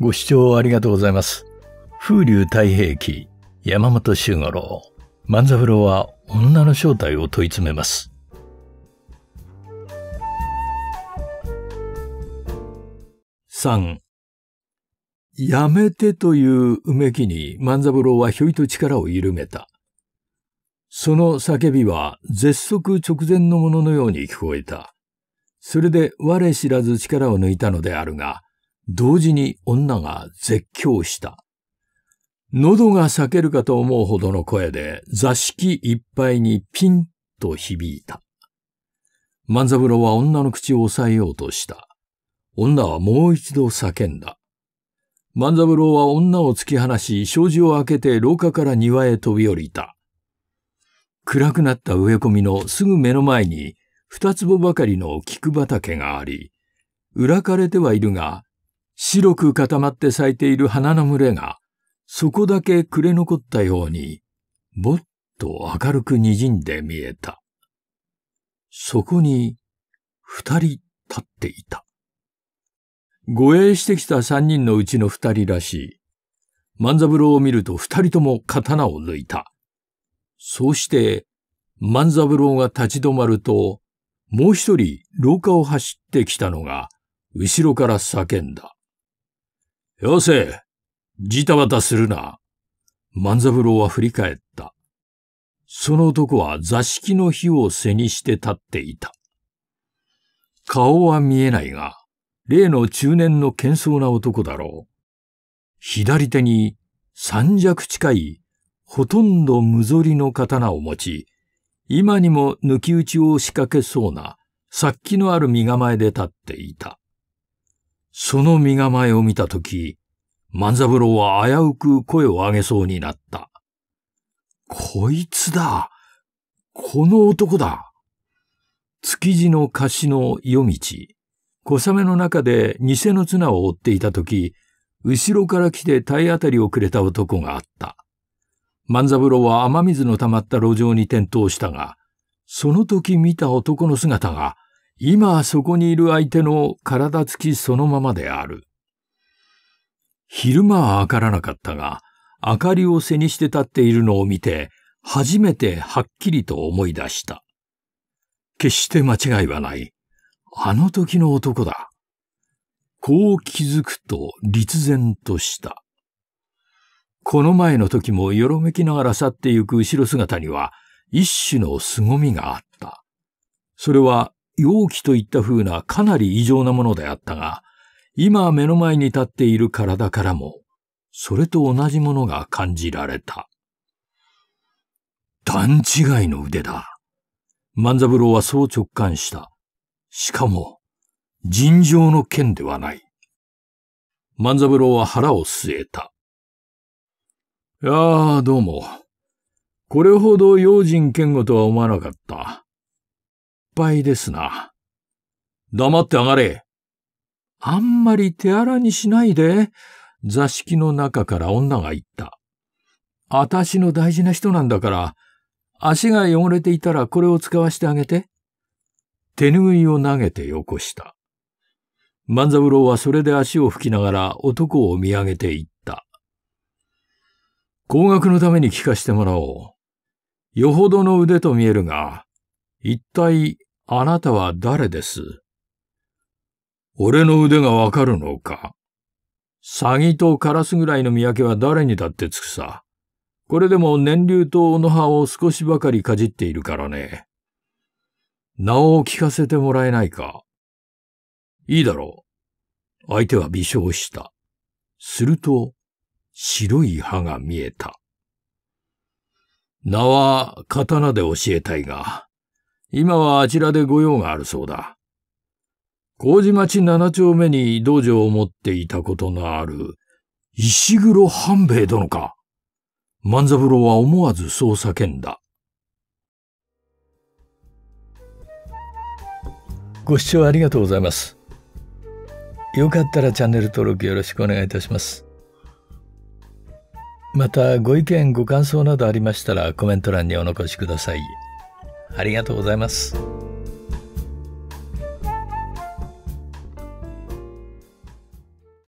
ご視聴ありがとうございます。風流太平記、山本周五郎。万三郎は女の正体を問い詰めます。三、やめてといううめきに万三郎はひょいと力を緩めた。その叫びは絶足直前のもののように聞こえた。それで我知らず力を抜いたのであるが、同時に女が絶叫した。喉が裂けるかと思うほどの声で座敷いっぱいにピンと響いた。万三郎は女の口を押さえようとした。女はもう一度叫んだ。万三郎は女を突き放し、障子を開けて廊下から庭へ飛び降りた。暗くなった植え込みのすぐ目の前に、二坪ばかりの菊畑があり、裏かれてはいるが、白く固まって咲いている花の群れが、そこだけ暮れ残ったように、ぼっと明るく滲んで見えた。そこに、二人立っていた。護衛してきた三人のうちの二人らしい。万三郎を見ると二人とも刀を抜いた。そうして、万三郎が立ち止まると、もう一人廊下を走ってきたのが、後ろから叫んだ。よせ、じたばたするな。万三郎は振り返った。その男は座敷の火を背にして立っていた。顔は見えないが、例の中年の喧騒な男だろう。左手に三尺近いほとんど無ぞりの刀を持ち、今にも抜き打ちを仕掛けそうな殺気のある身構えで立っていた。その身構えを見たとき、万三郎は危うく声を上げそうになった。こいつだ。この男だ。築地の貸しの夜道、小雨の中で偽の綱を追っていたとき、後ろから来て体当たりをくれた男があった。万三郎は雨水の溜まった路上に転倒したが、その時見た男の姿が、今そこにいる相手の体つきそのままである。昼間は明らなかったが、明かりを背にして立っているのを見て、初めてはっきりと思い出した。決して間違いはない。あの時の男だ。こう気づくと立然とした。この前の時もよろめきながら去ってゆく後ろ姿には一種の凄みがあった。それは容器といった風なかなり異常なものであったが、今目の前に立っている体からも、それと同じものが感じられた。段違いの腕だ。万三郎はそう直感した。しかも、尋常の剣ではない。万三郎は腹を据えた。いやあ、どうも。これほど用心剣吾とは思わなかった。ぱいですな。黙って上がれ。あんまり手荒にしないで、座敷の中から女が言った。私の大事な人なんだから、足が汚れていたらこれを使わせてあげて。手ぬぐいを投げてよこした。万三郎はそれで足を拭きながら男を見上げていった。高額のために聞かしてもらおう。よほどの腕と見えるが、一体あなたは誰です俺の腕がわかるのかサギとカラスぐらいの見分けは誰にだってつくさ。これでも年流との葉を少しばかりかじっているからね。名を聞かせてもらえないか。いいだろう。相手は微笑した。すると、白い歯が見えた。名は刀で教えたいが、今はあちらで御用があるそうだ。麹町七丁目に道場を持っていたことのある、石黒半兵衛殿か。万三郎は思わずそう叫んだ。ご視聴ありがとうございます。よかったらチャンネル登録よろしくお願いいたします。また、ご意見、ご感想などありましたらコメント欄にお残しください。ありがとうございます。